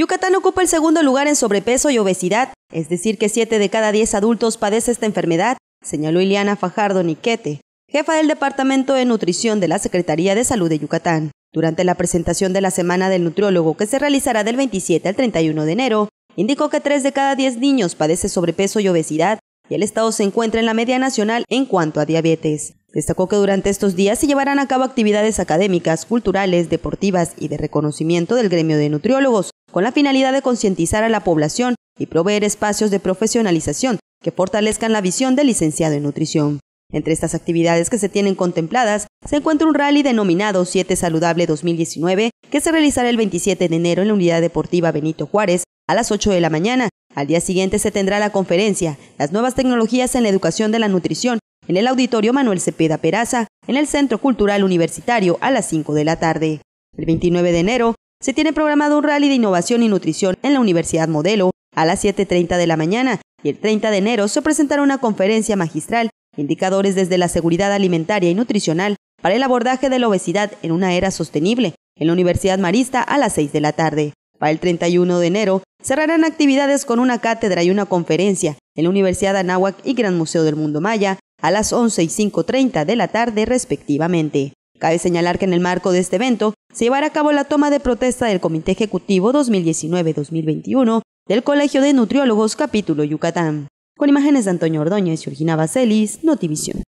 Yucatán ocupa el segundo lugar en sobrepeso y obesidad, es decir, que 7 de cada 10 adultos padece esta enfermedad, señaló Ileana Fajardo Niquete, jefa del Departamento de Nutrición de la Secretaría de Salud de Yucatán. Durante la presentación de la Semana del Nutriólogo, que se realizará del 27 al 31 de enero, indicó que 3 de cada 10 niños padece sobrepeso y obesidad y el Estado se encuentra en la media nacional en cuanto a diabetes. Destacó que durante estos días se llevarán a cabo actividades académicas, culturales, deportivas y de reconocimiento del gremio de nutriólogos, con la finalidad de concientizar a la población y proveer espacios de profesionalización que fortalezcan la visión del licenciado en nutrición. Entre estas actividades que se tienen contempladas se encuentra un rally denominado 7 Saludable 2019 que se realizará el 27 de enero en la Unidad Deportiva Benito Juárez a las 8 de la mañana. Al día siguiente se tendrá la conferencia Las nuevas tecnologías en la educación de la nutrición en el Auditorio Manuel Cepeda Peraza en el Centro Cultural Universitario a las 5 de la tarde. El 29 de enero se tiene programado un rally de innovación y nutrición en la Universidad Modelo a las 7.30 de la mañana y el 30 de enero se presentará una conferencia magistral, indicadores desde la seguridad alimentaria y nutricional para el abordaje de la obesidad en una era sostenible, en la Universidad Marista a las 6 de la tarde. Para el 31 de enero cerrarán actividades con una cátedra y una conferencia en la Universidad Anáhuac y Gran Museo del Mundo Maya a las 11 y 5.30 de la tarde respectivamente. Cabe señalar que en el marco de este evento se llevará a cabo la toma de protesta del Comité Ejecutivo 2019-2021 del Colegio de Nutriólogos Capítulo Yucatán. Con imágenes de Antonio Ordóñez y Urgina Baselis, Notivisión.